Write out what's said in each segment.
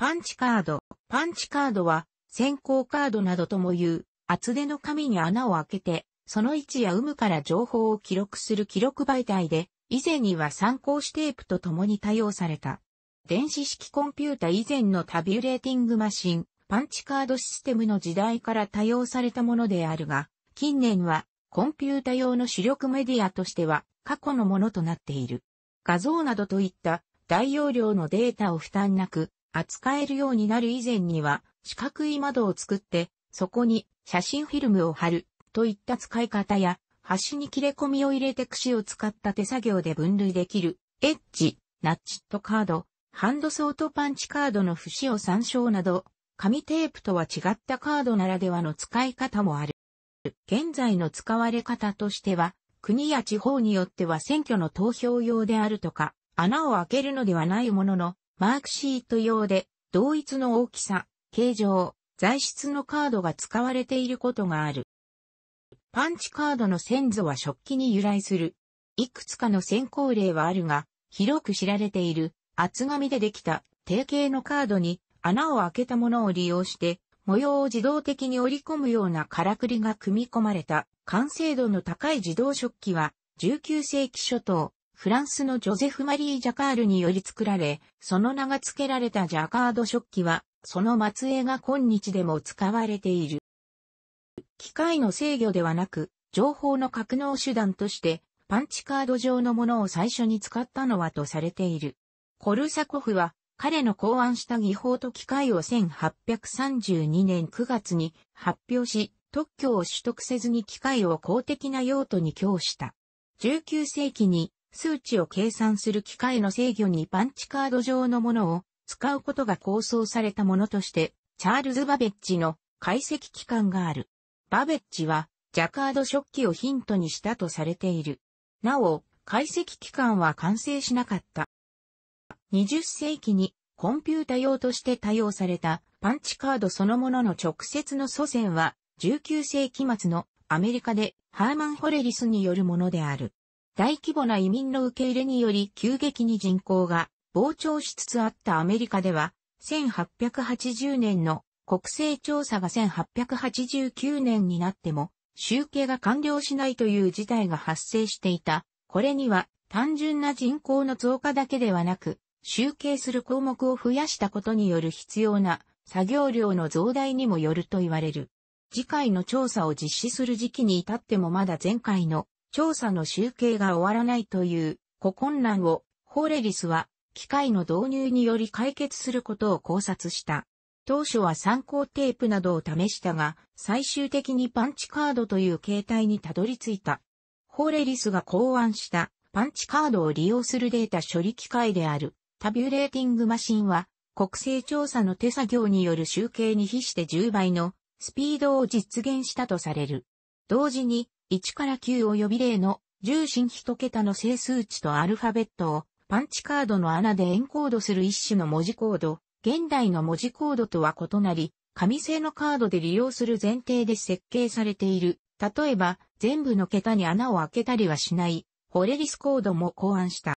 パンチカード。パンチカードは、先行カードなどとも言う、厚手の紙に穴を開けて、その位置や有無から情報を記録する記録媒体で、以前には参考紙テープと共に対応された。電子式コンピュータ以前のタビュレーティングマシン、パンチカードシステムの時代から多用されたものであるが、近年はコンピュータ用の主力メディアとしては過去のものとなっている。画像などといった大容量のデータを負担なく扱えるようになる以前には、四角い窓を作って、そこに写真フィルムを貼るといった使い方や、端に切れ込みを入れて櫛を使った手作業で分類できる、エッジ、ナッチットカード、ハンドソートパンチカードの節を参照など、紙テープとは違ったカードならではの使い方もある。現在の使われ方としては、国や地方によっては選挙の投票用であるとか、穴を開けるのではないものの、マークシート用で同一の大きさ、形状、材質のカードが使われていることがある。パンチカードの先祖は食器に由来する。いくつかの先行例はあるが、広く知られている厚紙でできた定型のカードに穴を開けたものを利用して模様を自動的に織り込むようなからくりが組み込まれた完成度の高い自動食器は19世紀初頭、フランスのジョゼフ・マリー・ジャカールにより作られ、その名が付けられたジャカード食器は、その末裔が今日でも使われている。機械の制御ではなく、情報の格納手段として、パンチカード上のものを最初に使ったのはとされている。コルサコフは、彼の考案した技法と機械を1832年9月に発表し、特許を取得せずに機械を公的な用途に供した。19世紀に数値を計算する機械の制御にパンチカード上のものを使うことが構想されたものとして、チャールズ・バベッジの解析機関がある。バベッジは、ジャカード食器をヒントにしたとされている。なお、解析機関は完成しなかった。20世紀にコンピュータ用として多用されたパンチカードそのものの直接の祖先は19世紀末のアメリカでハーマン・ホレリスによるものである。大規模な移民の受け入れにより急激に人口が膨張しつつあったアメリカでは、1880年の国勢調査が1889年になっても、集計が完了しないという事態が発生していた。これには単純な人口の増加だけではなく、集計する項目を増やしたことによる必要な作業量の増大にもよると言われる。次回の調査を実施する時期に至ってもまだ前回の調査の集計が終わらないという、古困難を、ホーレリスは、機械の導入により解決することを考察した。当初は参考テープなどを試したが、最終的にパンチカードという形態にたどり着いた。ホーレリスが考案したパンチカードを利用するデータ処理機械であるタビュレーティングマシンは国勢調査の手作業による集計に比して10倍のスピードを実現したとされる。同時に1から9及び例の重心一桁の整数値とアルファベットをパンチカードの穴でエンコードする一種の文字コード、現代の文字コードとは異なり、紙製のカードで利用する前提で設計されている。例えば、全部の桁に穴を開けたりはしない、ホレリスコードも考案した。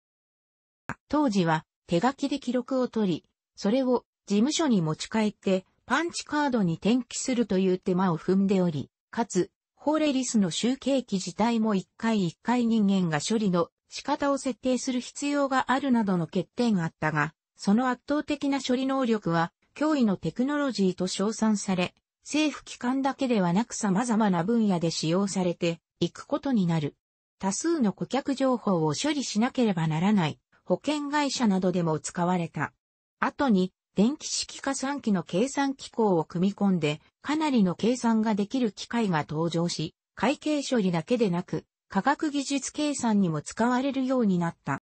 当時は、手書きで記録を取り、それを事務所に持ち帰って、パンチカードに転記するという手間を踏んでおり、かつ、ホーレリスの集計機自体も一回一回人間が処理の仕方を設定する必要があるなどの欠点があったが、その圧倒的な処理能力は脅威のテクノロジーと称賛され、政府機関だけではなく様々な分野で使用されていくことになる。多数の顧客情報を処理しなければならない保険会社などでも使われた。後に電気式加算機の計算機構を組み込んで、かなりの計算ができる機械が登場し、会計処理だけでなく、科学技術計算にも使われるようになった。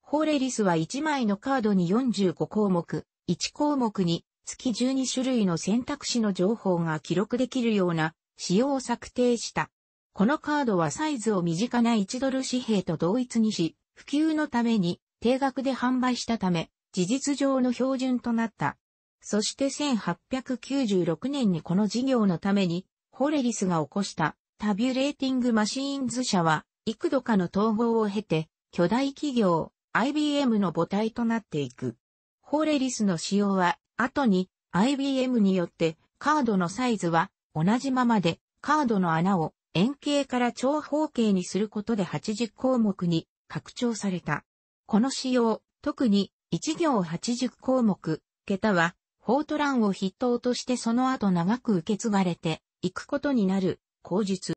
ホーレリスは1枚のカードに45項目、1項目に月12種類の選択肢の情報が記録できるような仕様を策定した。このカードはサイズを身近な1ドル紙幣と同一にし、普及のために定額で販売したため、事実上の標準となった。そして1896年にこの事業のために、ホレリスが起こしたタビュレーティングマシーンズ社は、幾度かの統合を経て、巨大企業、IBM の母体となっていく。ホレリスの使用は、後に IBM によってカードのサイズは同じままでカードの穴を円形から長方形にすることで80項目に拡張された。この仕様、特に1行80項目、桁は、フォートランを筆頭としてその後長く受け継がれていくことになる、口述。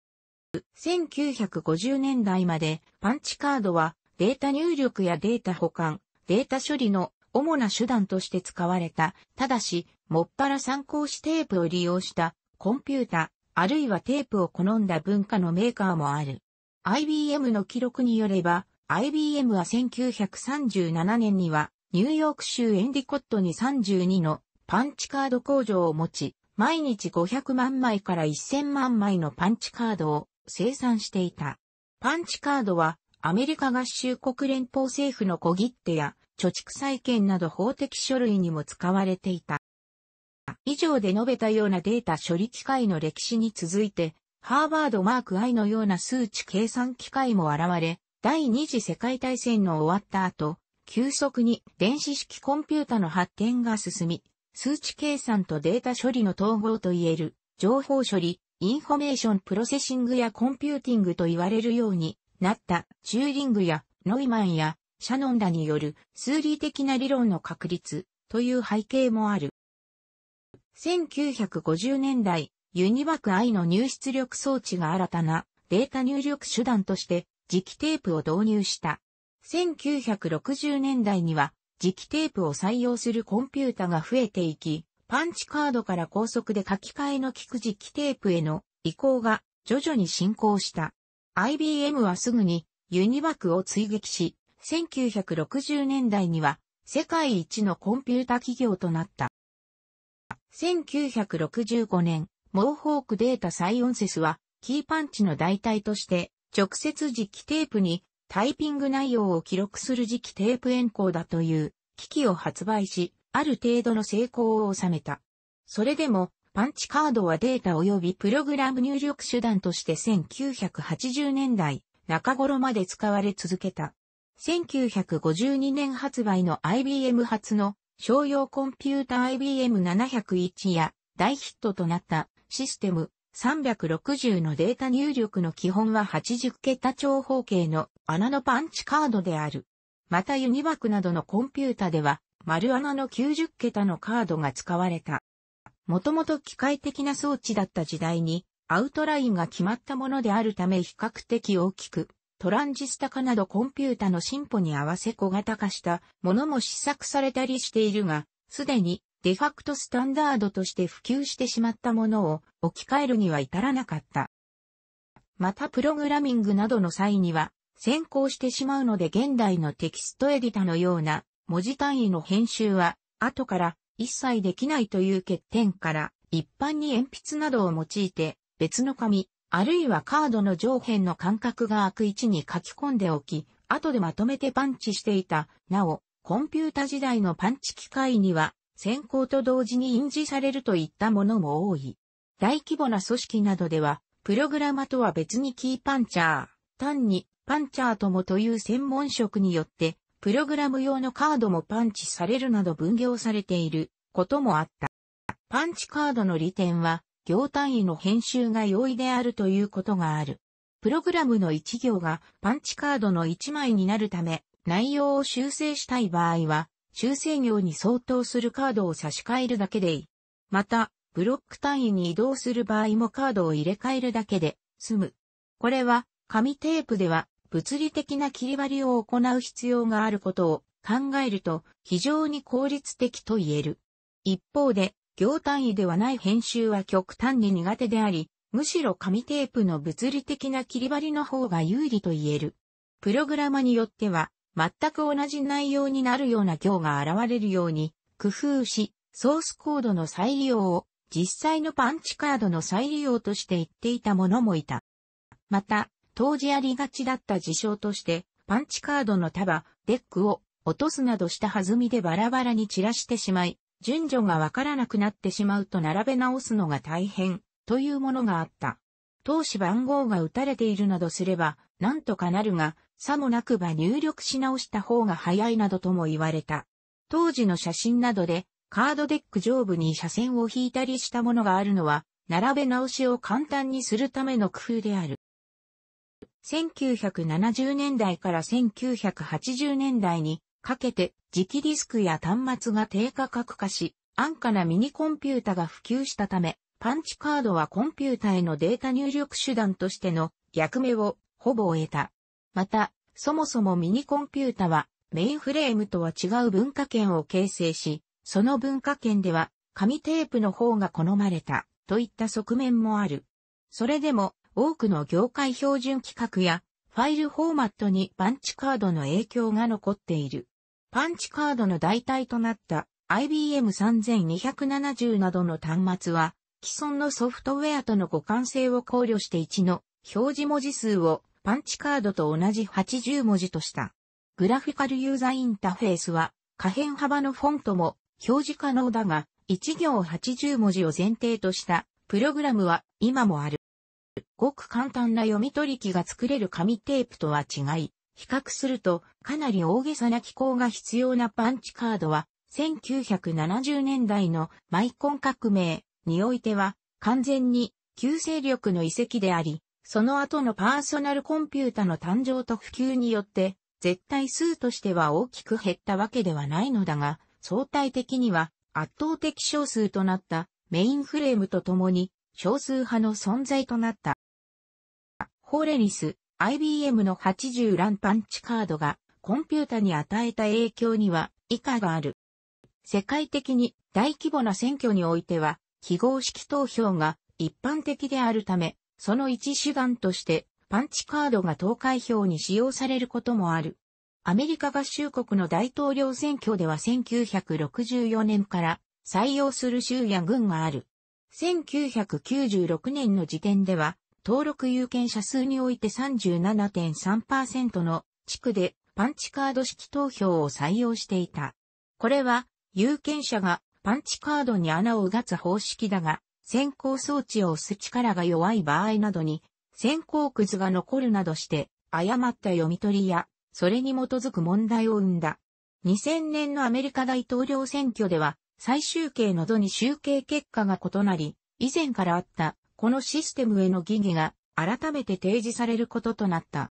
1950年代までパンチカードはデータ入力やデータ保管、データ処理の主な手段として使われた。ただし、もっぱら参考紙テープを利用したコンピュータ、あるいはテープを好んだ文化のメーカーもある。IBM の記録によれば、IBM は1937年にはニューヨーク州エンディコットに32のパンチカード工場を持ち、毎日500万枚から1000万枚のパンチカードを生産していた。パンチカードはアメリカ合衆国連邦政府の小切手や貯蓄債券など法的書類にも使われていた。以上で述べたようなデータ処理機械の歴史に続いて、ハーバードマーク I のような数値計算機械も現れ、第二次世界大戦の終わった後、急速に電子式コンピュータの発展が進み、数値計算とデータ処理の統合といえる、情報処理、インフォメーションプロセッシングやコンピューティングと言われるようになった、チューリングやノイマンやシャノンらによる数理的な理論の確立という背景もある。1950年代、ユニバク I の入出力装置が新たなデータ入力手段として磁気テープを導入した。1960年代には磁気テープを採用するコンピュータが増えていき、パンチカードから高速で書き換えの効く磁気テープへの移行が徐々に進行した。IBM はすぐにユニバクを追撃し、1960年代には世界一のコンピュータ企業となった。1965年、モーホークデータサイオンセスは、キーパンチの代替として、直接磁気テープにタイピング内容を記録する時期テープエンコーダという機器を発売し、ある程度の成功を収めた。それでも、パンチカードはデータ及びプログラム入力手段として1980年代中頃まで使われ続けた。1952年発売の IBM 発の商用コンピュータ IBM701 や大ヒットとなったシステム360のデータ入力の基本は80桁長方形の穴のパンチカードである。またユニバクなどのコンピュータでは、丸穴の90桁のカードが使われた。もともと機械的な装置だった時代に、アウトラインが決まったものであるため比較的大きく、トランジスタ化などコンピュータの進歩に合わせ小型化したものも試作されたりしているが、すでにデファクトスタンダードとして普及してしまったものを置き換えるには至らなかった。またプログラミングなどの際には先行してしまうので現代のテキストエディタのような文字単位の編集は後から一切できないという欠点から一般に鉛筆などを用いて別の紙あるいはカードの上辺の間隔が空く位置に書き込んでおき後でまとめてパンチしていた。なお、コンピュータ時代のパンチ機械には選考と同時に印字されるといったものも多い。大規模な組織などでは、プログラマとは別にキーパンチャー、単にパンチャーともという専門職によって、プログラム用のカードもパンチされるなど分業されていることもあった。パンチカードの利点は、行単位の編集が容易であるということがある。プログラムの一行がパンチカードの一枚になるため、内容を修正したい場合は、修正業に相当するカードを差し替えるだけでいい。また、ブロック単位に移動する場合もカードを入れ替えるだけで済む。これは、紙テープでは物理的な切り割りを行う必要があることを考えると非常に効率的と言える。一方で、行単位ではない編集は極端に苦手であり、むしろ紙テープの物理的な切り張りの方が有利と言える。プログラマによっては、全く同じ内容になるような行が現れるように工夫し、ソースコードの再利用を実際のパンチカードの再利用として言っていた者もいた。また、当時ありがちだった事象として、パンチカードの束、デックを落とすなどした弾みでバラバラに散らしてしまい、順序がわからなくなってしまうと並べ直すのが大変というものがあった。当時番号が打たれているなどすれば、なんとかなるが、さもなくば入力し直した方が早いなどとも言われた。当時の写真などで、カードデック上部に斜線を引いたりしたものがあるのは、並べ直しを簡単にするための工夫である。1970年代から1980年代にかけて磁気ディスクや端末が低価格化し、安価なミニコンピュータが普及したため、パンチカードはコンピュータへのデータ入力手段としての役目をほぼ終えた。また、そもそもミニコンピュータはメインフレームとは違う文化圏を形成し、その文化圏では紙テープの方が好まれたといった側面もある。それでも多くの業界標準規格やファイルフォーマットにパンチカードの影響が残っている。パンチカードの代替となった IBM 3270などの端末は既存のソフトウェアとの互換性を考慮して1の表示文字数をパンチカードと同じ80文字とした。グラフィカルユーザインターフェースは、可変幅のフォントも表示可能だが、1行80文字を前提としたプログラムは今もある。ごく簡単な読み取り機が作れる紙テープとは違い、比較するとかなり大げさな機構が必要なパンチカードは、1970年代のマイコン革命においては完全に旧勢力の遺跡であり、その後のパーソナルコンピュータの誕生と普及によって、絶対数としては大きく減ったわけではないのだが、相対的には圧倒的少数となったメインフレームとともに少数派の存在となった。ホーレリス、IBM の80ランパンチカードがコンピュータに与えた影響には以下がある。世界的に大規模な選挙においては記号式投票が一般的であるため、その一手段としてパンチカードが投開票に使用されることもある。アメリカ合衆国の大統領選挙では1964年から採用する州や軍がある。1996年の時点では、登録有権者数において37.3%の地区でパンチカード式投票を採用していた。これは、有権者がパンチカードに穴をうがつ方式だが、先行装置を押す力が弱い場合などに、先行くずが残るなどして、誤った読み取りや、それに基づく問題を生んだ。2000年のアメリカ大統領選挙では、最終形の度に集計結果が異なり、以前からあった、このシステムへの疑義が、改めて提示されることとなった。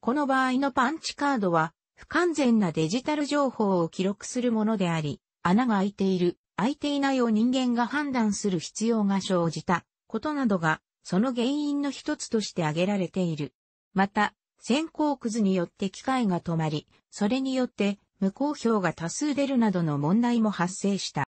この場合のパンチカードは、不完全なデジタル情報を記録するものであり、穴が開いている空いていないを人間が判断する必要が生じたことなどが、その原因の一つとして挙げられている。また、先行くずによって機械が止まり、それによって無効票が多数出るなどの問題も発生した。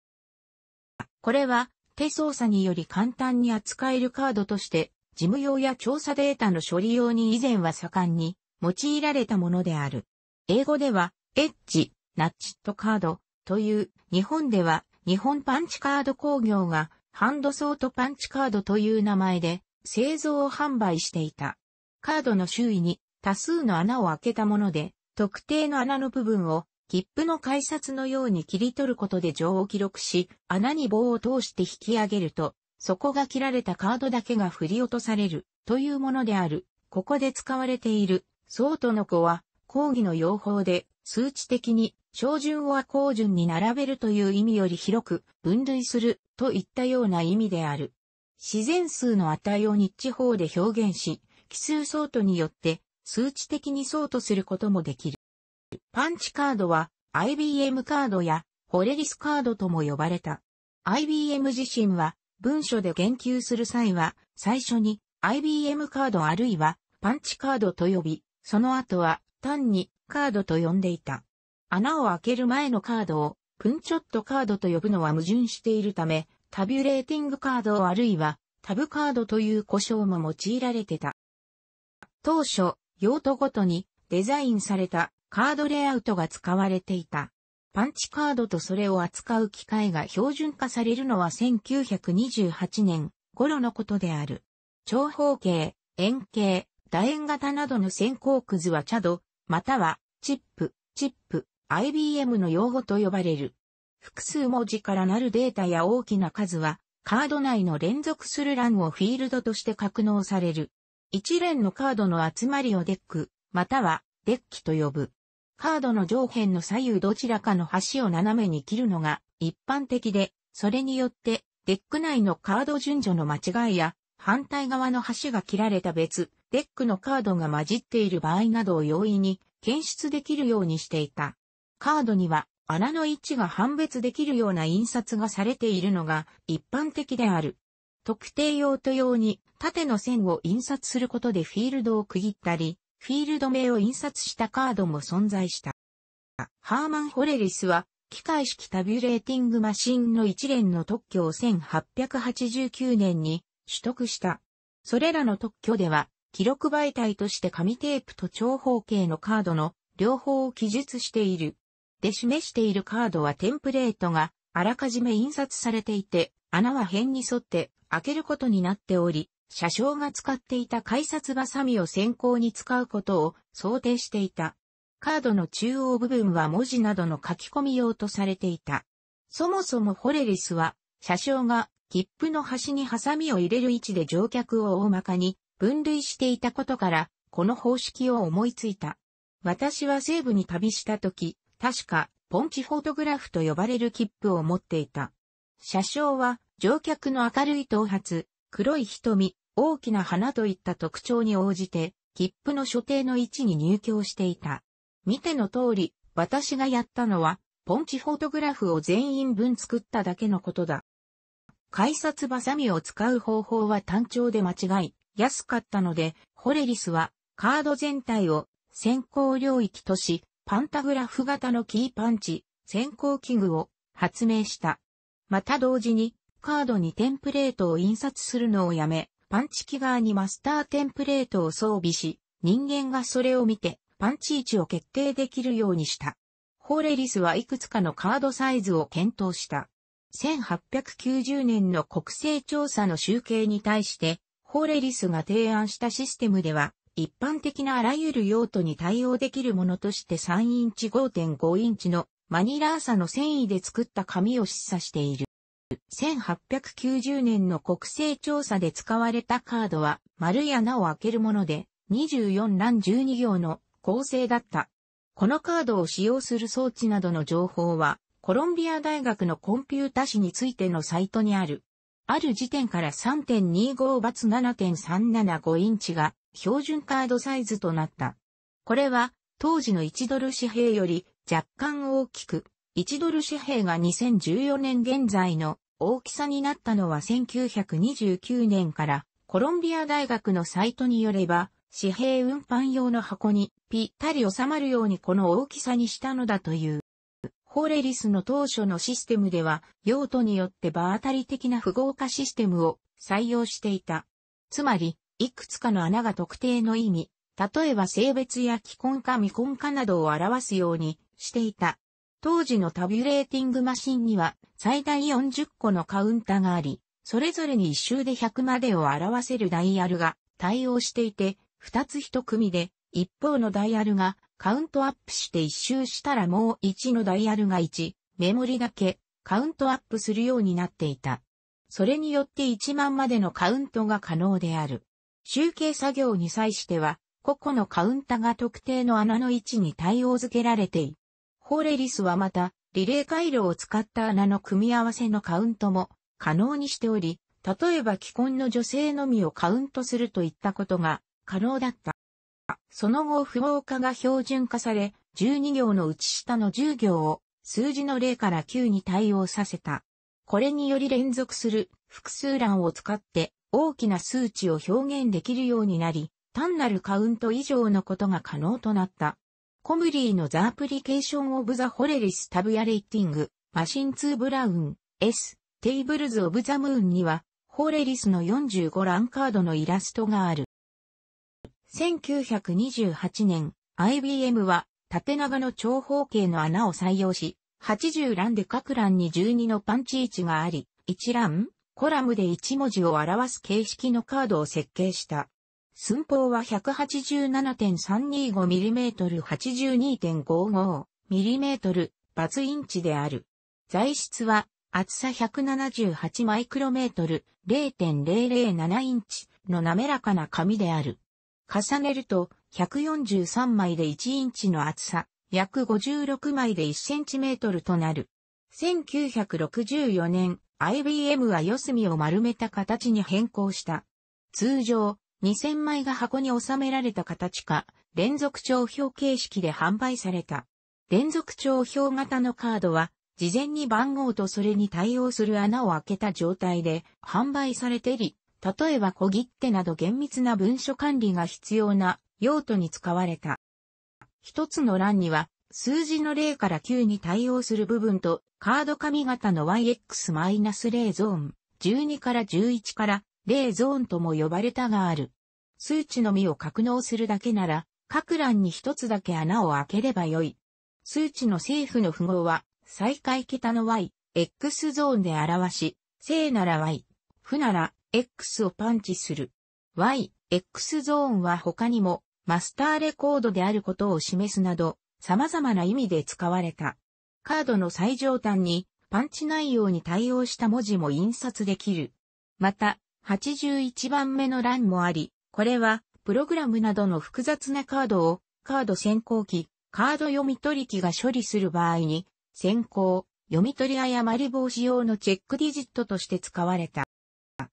これは手操作により簡単に扱えるカードとして、事務用や調査データの処理用に以前は盛んに用いられたものである。英語では、エッジ、ナッチットカードという、日本では日本パンチカード工業がハンドソートパンチカードという名前で製造を販売していた。カードの周囲に多数の穴を開けたもので、特定の穴の部分を切符の改札のように切り取ることで情を記録し、穴に棒を通して引き上げると、そこが切られたカードだけが振り落とされるというものである。ここで使われているソートの子は講義の用法で数値的に照準を亜光順に並べるという意味より広く分類するといったような意味である。自然数の値を日地方で表現し、奇数相当によって数値的に相当することもできる。パンチカードは IBM カードやホレリスカードとも呼ばれた。IBM 自身は文書で言及する際は最初に IBM カードあるいはパンチカードと呼び、その後は単にカードと呼んでいた。穴を開ける前のカードを、プンチョットカードと呼ぶのは矛盾しているため、タビュレーティングカードあるいは、タブカードという呼称も用いられてた。当初、用途ごとにデザインされたカードレイアウトが使われていた。パンチカードとそれを扱う機械が標準化されるのは1928年頃のことである。長方形、円形、楕円型などの先行くずはチャド、またはチップ、チップ、IBM の用語と呼ばれる。複数文字からなるデータや大きな数は、カード内の連続する欄をフィールドとして格納される。一連のカードの集まりをデック、またはデッキと呼ぶ。カードの上辺の左右どちらかの端を斜めに切るのが一般的で、それによってデック内のカード順序の間違いや反対側の端が切られた別、デックのカードが混じっている場合などを容易に検出できるようにしていた。カードには穴の位置が判別できるような印刷がされているのが一般的である。特定用途用に縦の線を印刷することでフィールドを区切ったり、フィールド名を印刷したカードも存在した。ハーマン・ホレリスは、機械式タビュレーティングマシンの一連の特許を1889年に取得した。それらの特許では、記録媒体として紙テープと長方形のカードの両方を記述している。で示しているカードはテンプレートがあらかじめ印刷されていて、穴は辺に沿って開けることになっており、車掌が使っていた改札バサミを先行に使うことを想定していた。カードの中央部分は文字などの書き込み用とされていた。そもそもホレリスは、車掌が切符の端にハサミを入れる位置で乗客を大まかに分類していたことから、この方式を思いついた。私は西部に旅した時、確か、ポンチフォトグラフと呼ばれる切符を持っていた。車掌は、乗客の明るい頭髪、黒い瞳、大きな花といった特徴に応じて、切符の所定の位置に入居していた。見ての通り、私がやったのは、ポンチフォトグラフを全員分作っただけのことだ。改札バサミを使う方法は単調で間違い、安かったので、ホレリスは、カード全体を先行領域とし、パンタグラフ型のキーパンチ、先行器具を発明した。また同時に、カードにテンプレートを印刷するのをやめ、パンチ機側にマスターテンプレートを装備し、人間がそれを見て、パンチ位置を決定できるようにした。ホーレリスはいくつかのカードサイズを検討した。1890年の国勢調査の集計に対して、ホーレリスが提案したシステムでは、一般的なあらゆる用途に対応できるものとして3インチ5.5インチのマニラーサの繊維で作った紙を示唆している。1890年の国勢調査で使われたカードは丸い穴を開けるもので24欄12行の構成だった。このカードを使用する装置などの情報はコロンビア大学のコンピュータ誌についてのサイトにあるある時点から3.25バツ7.375インチが標準カードサイズとなった。これは当時の1ドル紙幣より若干大きく、1ドル紙幣が2014年現在の大きさになったのは1929年からコロンビア大学のサイトによれば紙幣運搬用の箱にぴったり収まるようにこの大きさにしたのだという。コーレリスの当初のシステムでは、用途によって場当たり的な符号化システムを採用していた。つまり、いくつかの穴が特定の意味、例えば性別や既婚か未婚かなどを表すようにしていた。当時のタビュレーティングマシンには最大40個のカウンタがあり、それぞれに一周で100までを表せるダイヤルが対応していて、2つ1組で、一方のダイヤルがカウントアップして一周したらもう一のダイヤルが一、メモリだけカウントアップするようになっていた。それによって一万までのカウントが可能である。集計作業に際しては、個々のカウンタが特定の穴の位置に対応付けられている。ホーレリスはまた、リレー回路を使った穴の組み合わせのカウントも可能にしており、例えば既婚の女性のみをカウントするといったことが可能だった。その後符号化が標準化され、12行のうち下の10行を数字の0から9に対応させた。これにより連続する複数欄を使って大きな数値を表現できるようになり、単なるカウント以上のことが可能となった。コムリーのザアプリケーションオブザホレリスタブやレイティング、マシンツー・ブラウン、S、テーブルズオブザムーンには、ホレリスの45ランカードのイラストがある。1928年、IBM は縦長の長方形の穴を採用し、80欄で各欄に12のパンチ位置があり、1欄、コラムで1文字を表す形式のカードを設計した。寸法は 187.325mm82.55mm バツインチである。材質は厚さ178マイクロメートル0.007インチの滑らかな紙である。重ねると、143枚で1インチの厚さ、約56枚で1センチメートルとなる。1964年、IBM は四隅を丸めた形に変更した。通常、2000枚が箱に収められた形か、連続帳票形式で販売された。連続帳票型のカードは、事前に番号とそれに対応する穴を開けた状態で販売されてり、例えば小切手など厳密な文書管理が必要な用途に使われた。一つの欄には、数字の0から9に対応する部分と、カード紙型の YX-0 ゾーン、12から11から0ゾーンとも呼ばれたがある。数値のみを格納するだけなら、各欄に一つだけ穴を開ければよい。数値の政府の符号は、最下位桁の Y、X ゾーンで表し、正なら Y、負なら X をパンチする。Y、X ゾーンは他にもマスターレコードであることを示すなど様々な意味で使われた。カードの最上端にパンチ内容に対応した文字も印刷できる。また、81番目の欄もあり、これはプログラムなどの複雑なカードをカード先行機、カード読み取り機が処理する場合に、先行、読み取り誤り防止用のチェックディジットとして使われた。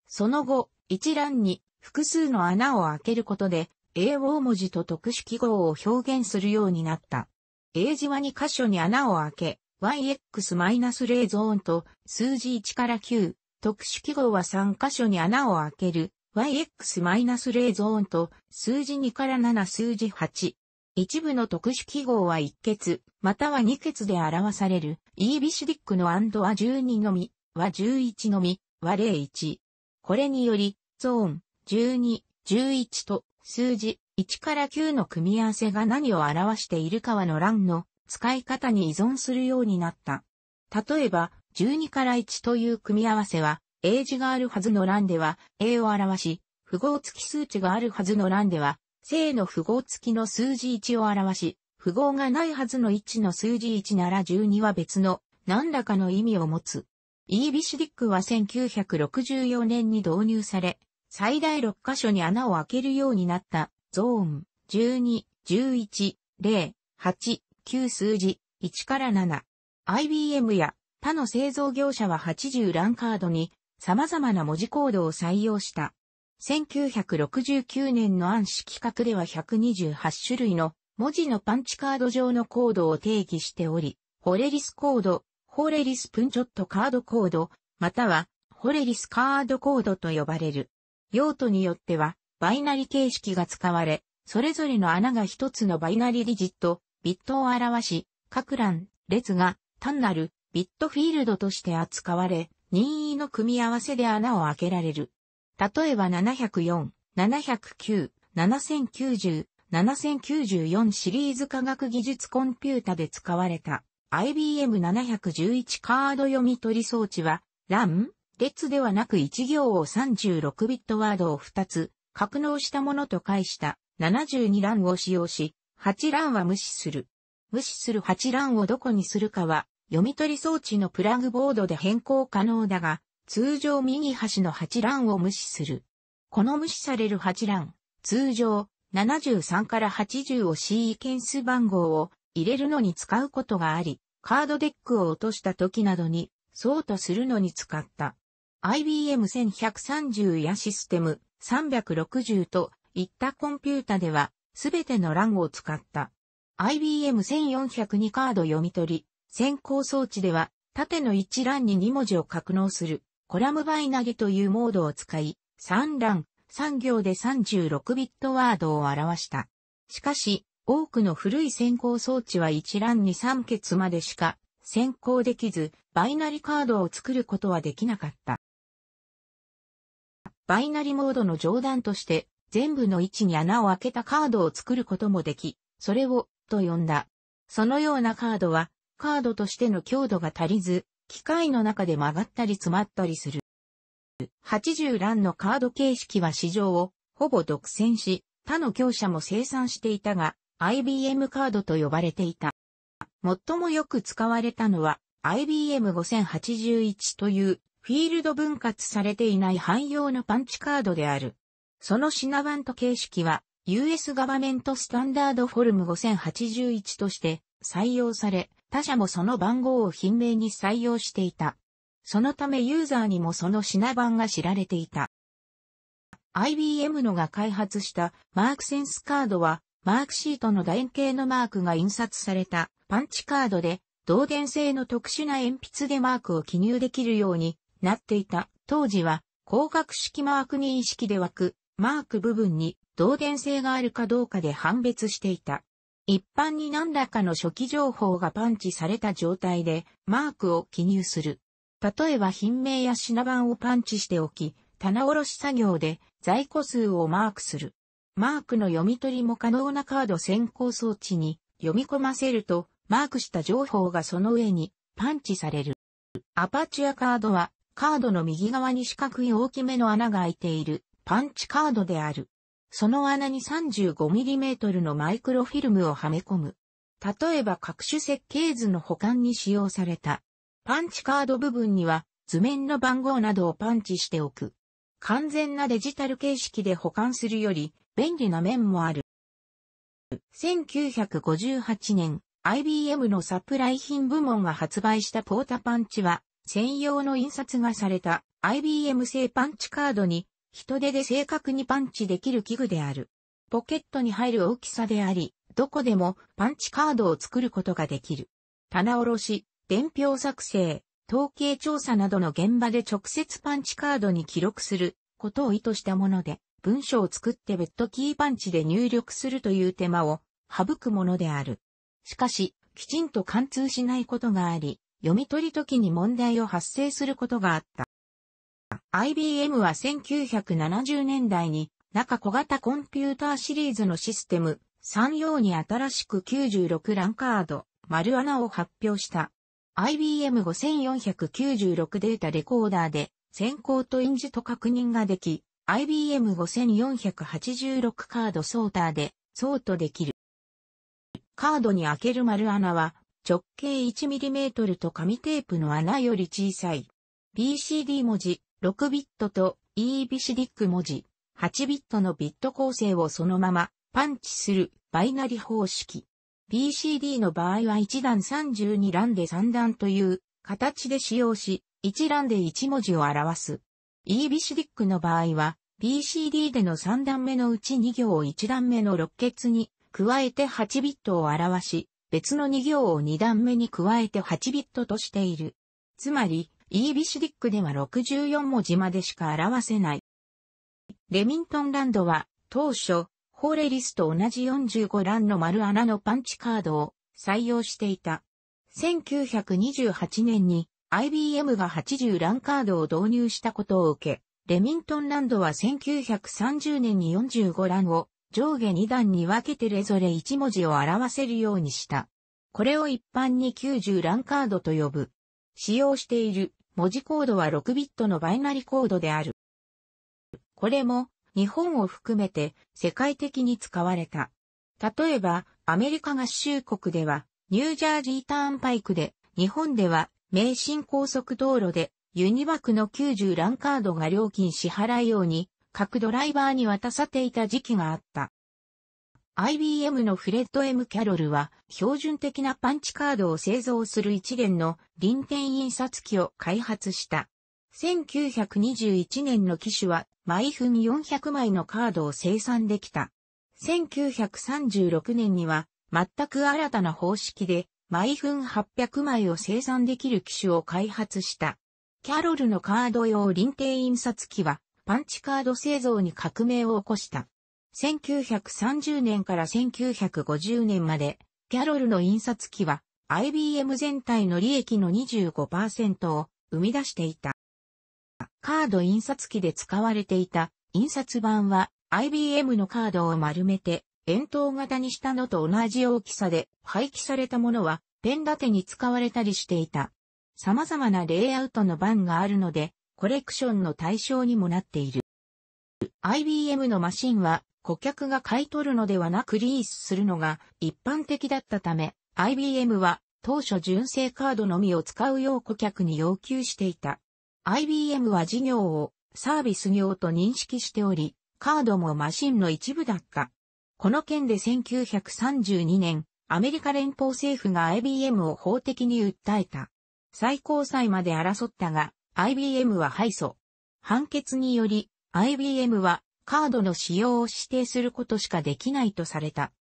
その後、一覧に複数の穴を開けることで、英語文字と特殊記号を表現するようになった。英字は2箇所に穴を開け、yx-0 ゾーンと数字1から9、特殊記号は3箇所に穴を開ける、yx-0 ゾーンと数字2から7数字8。一部の特殊記号は1桁、または2桁で表される、b ービシディックのは12のみ、は11のみ、は01。これにより、ゾーン、12、11と数字1から9の組み合わせが何を表しているかはの欄の使い方に依存するようになった。例えば、12から1という組み合わせは、英字があるはずの欄では、A を表し、符号付き数値があるはずの欄では、正の符号付きの数字1を表し、符号がないはずの1の数字1なら12は別の何らかの意味を持つ。イービシディックは1964年に導入され、最大6箇所に穴を開けるようになったゾーン12、11、0、8、9数字1から7。IBM や他の製造業者は80ランカードに様々な文字コードを採用した。1969年の暗視規格では128種類の文字のパンチカード上のコードを定義しており、ホレリスコード、ホレリスプンチョットカードコード、または、ホレリスカードコードと呼ばれる。用途によっては、バイナリ形式が使われ、それぞれの穴が一つのバイナリディジット、ビットを表し、各欄、列が単なるビットフィールドとして扱われ、任意の組み合わせで穴を開けられる。例えば704、709、7090、7094シリーズ科学技術コンピュータで使われた IBM711 カード読み取り装置は、LAN、列ではなく1行を36ビットワードを2つ、格納したものと介した72 LAN を使用し、8ンは無視する。無視する8ンをどこにするかは、読み取り装置のプラグボードで変更可能だが、通常右端の8ンを無視する。この無視される8ン通常73から80を CE 件数番号を入れるのに使うことがあり、カードデックを落とした時などに、そうとするのに使った。IBM 1130やシステム360といったコンピュータでは、すべての欄を使った。IBM 1400にカード読み取り、先行装置では、縦の一欄に2文字を格納する、コラム倍投げというモードを使い、3欄、3行で36ビットワードを表した。しかし、多くの古い先行装置は一覧に3桁までしか先行できず、バイナリカードを作ることはできなかった。バイナリモードの上段として、全部の位置に穴を開けたカードを作ることもでき、それを、と呼んだ。そのようなカードは、カードとしての強度が足りず、機械の中で曲がったり詰まったりする。80欄のカード形式は市場をほぼ独占し、他の業者も生産していたが、IBM カードと呼ばれていた。最もよく使われたのは IBM5081 というフィールド分割されていない汎用のパンチカードである。その品番と形式は US ガバメントスタンダードフォルム5081として採用され、他社もその番号を品名に採用していた。そのためユーザーにもその品番が知られていた。IBM のが開発したマークセンスカードはマークシートの楕円形のマークが印刷されたパンチカードで、導電性の特殊な鉛筆でマークを記入できるようになっていた。当時は、光学式マーク認識で枠、マーク部分に導電性があるかどうかで判別していた。一般に何らかの初期情報がパンチされた状態でマークを記入する。例えば品名や品番をパンチしておき、棚卸し作業で在庫数をマークする。マークの読み取りも可能なカード先行装置に読み込ませると、マークした情報がその上にパンチされる。アパチュアカードは、カードの右側に四角い大きめの穴が開いているパンチカードである。その穴に 35mm のマイクロフィルムをはめ込む。例えば各種設計図の保管に使用された。パンチカード部分には図面の番号などをパンチしておく。完全なデジタル形式で保管するより、便利な面もある。1958年、IBM のサプライ品部門が発売したポータパンチは、専用の印刷がされた IBM 製パンチカードに、人手で正確にパンチできる器具である。ポケットに入る大きさであり、どこでもパンチカードを作ることができる。棚卸し、伝票作成、統計調査などの現場で直接パンチカードに記録することを意図したもので、文章を作ってベッドキーパンチで入力するという手間を省くものである。しかし、きちんと貫通しないことがあり、読み取り時に問題を発生することがあった。IBM は1970年代に中小型コンピューターシリーズのシステム3用に新しく96ランカード、丸穴を発表した。IBM5496 データレコーダーで先行と印字と確認ができ、IBM5486 カードソーターで、ソートできる。カードに開ける丸穴は、直径 1mm と紙テープの穴より小さい。BCD 文字、6ビットと EBCDIC 文字、8ビットのビット構成をそのまま、パンチする、バイナリ方式。BCD の場合は1段32段で3段という、形で使用し、1欄で1文字を表す。イービシディックの場合は、PCD での3段目のうち2行を1段目の6桁に加えて8ビットを表し、別の2行を2段目に加えて8ビットとしている。つまり、イービシディックでは64文字までしか表せない。レミントンランドは、当初、ホーレリスと同じ45欄の丸穴のパンチカードを採用していた。1928年に IBM が80ランカードを導入したことを受け、レミントンランドは1930年に45ンを上下2段に分けてれぞれ1文字を表せるようにした。これを一般に90ランカードと呼ぶ。使用している文字コードは6ビットのバイナリコードである。これも日本を含めて世界的に使われた。例えばアメリカ合衆国ではニュージャージーターンパイクで日本では名神高速道路で、ユニバクの90ランカードが料金支払い用に、各ドライバーに渡さていた時期があった。IBM のフレッド M キャロルは、標準的なパンチカードを製造する一連の臨転印刷機を開発した。1921年の機種は、毎分400枚のカードを生産できた。1936年には、全く新たな方式で、毎分800枚を生産できる機種を開発した。キャロルのカード用臨定印刷機は、パンチカード製造に革命を起こした。1930年から1950年まで、キャロルの印刷機は、IBM 全体の利益の25%を生み出していた。カード印刷機で使われていた印刷版は IBM のカードを丸めて円筒型にしたのと同じ大きさで、廃棄されたものは、ペン立てに使われたりしていた。様々なレイアウトの版があるので、コレクションの対象にもなっている。IBM のマシンは、顧客が買い取るのではなくリースするのが一般的だったため、IBM は当初純正カードのみを使うよう顧客に要求していた。IBM は事業をサービス業と認識しており、カードもマシンの一部だった。この件で1932年、アメリカ連邦政府が IBM を法的に訴えた。最高裁まで争ったが、IBM は敗訴。判決により、IBM はカードの使用を指定することしかできないとされた。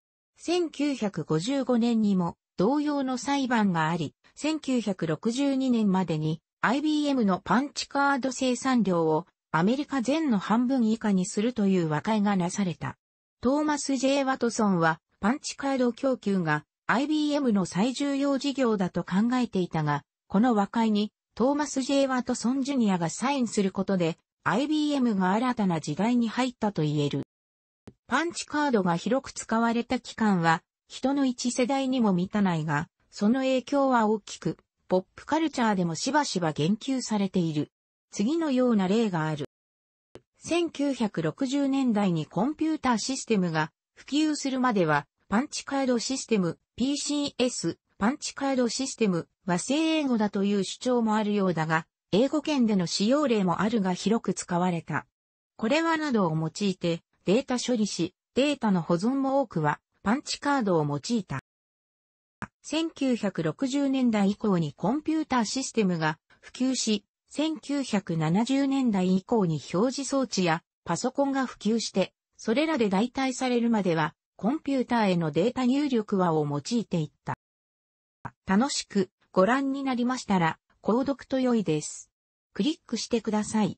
1955年にも同様の裁判があり、1962年までに IBM のパンチカード生産量をアメリカ全の半分以下にするという和解がなされた。トーマス・ J・ ワトソンは、パンチカード供給が IBM の最重要事業だと考えていたが、この和解にトーマス・ J・ ワトソン・ジュニアがサインすることで、IBM が新たな時代に入ったと言える。パンチカードが広く使われた期間は、人の一世代にも満たないが、その影響は大きく、ポップカルチャーでもしばしば言及されている。次のような例がある。1960年代にコンピューターシステムが普及するまでは、パンチカードシステム、PCS、パンチカードシステムは西英語だという主張もあるようだが、英語圏での使用例もあるが広く使われた。これはなどを用いてデータ処理し、データの保存も多くはパンチカードを用いた。1960年代以降にコンピューターシステムが普及し、1970年代以降に表示装置やパソコンが普及して、それらで代替されるまでは、コンピューターへのデータ入力はを用いていった。楽しくご覧になりましたら、購読と良いです。クリックしてください。